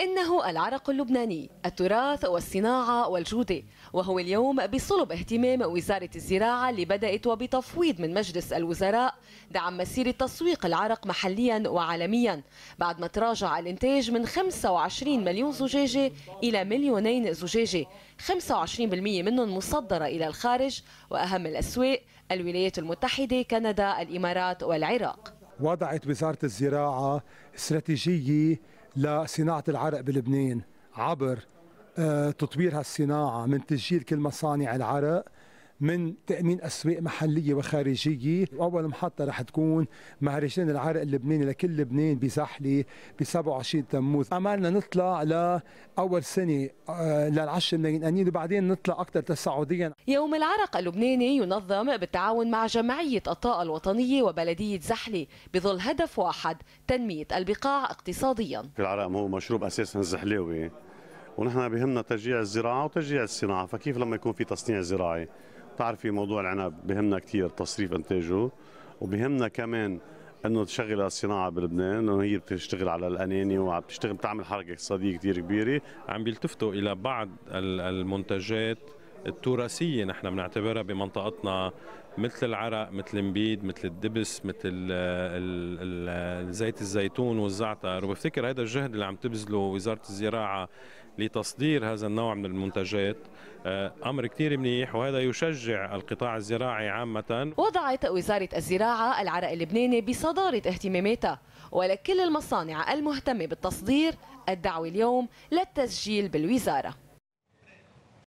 إنه العرق اللبناني التراث والصناعة والجودة وهو اليوم بصلب اهتمام وزارة الزراعة اللي بدأت وبتفويض من مجلس الوزراء دعم مسيرة تسويق العرق محليا وعالميا بعد ما تراجع الانتاج من 25 مليون زجاجة إلى مليونين زجاجة 25% منهم مصدرة إلى الخارج وأهم الأسواق الولايات المتحدة كندا الإمارات والعراق وضعت وزارة الزراعة استراتيجية لصناعة العرق بلبنان عبر آه، تطوير هالصناعة من تسجيل كل مصانع العرق من تامين اسواق محليه وخارجيه واول محطه رح تكون مهرجان العرق اللبناني لكل لبنان بزحله ب 27 تموز املنا نطلع لاول سنه آه، للعشر ملايين قنين وبعدين نطلع اكثر تصاعديا يوم العرق اللبناني ينظم بالتعاون مع جمعيه الطاقه الوطنيه وبلديه زحله بظل هدف واحد تنميه البقاع اقتصاديا العرق هو مشروب اساسا زحلاوي ونحن بهمنا تشجيع الزراعه وتشجيع الصناعه فكيف لما يكون في تصنيع زراعي بتعرفي موضوع العنب بهمنا كثير تصريف انتاجه وبهمنا كمان انه تشغل الصناعه بلبنان لانه هي بتشتغل على الاناني وعم تشتغل بتعمل حركه اقتصاديه كثير كبيره عم بيلتفتوا الى بعض المنتجات التراثيه نحن بنعتبرها بمنطقتنا مثل العرق مثل المبيد مثل الدبس مثل زيت الزيتون والزعتر وبفتكر هذا الجهد اللي عم تبذله وزاره الزراعه لتصدير هذا النوع من المنتجات آه، امر كتير منيح وهذا يشجع القطاع الزراعي عامه وضعت وزاره الزراعه العرق اللبناني بصداره اهتماماتها ولكل المصانع المهتمه بالتصدير الدعوه اليوم للتسجيل بالوزاره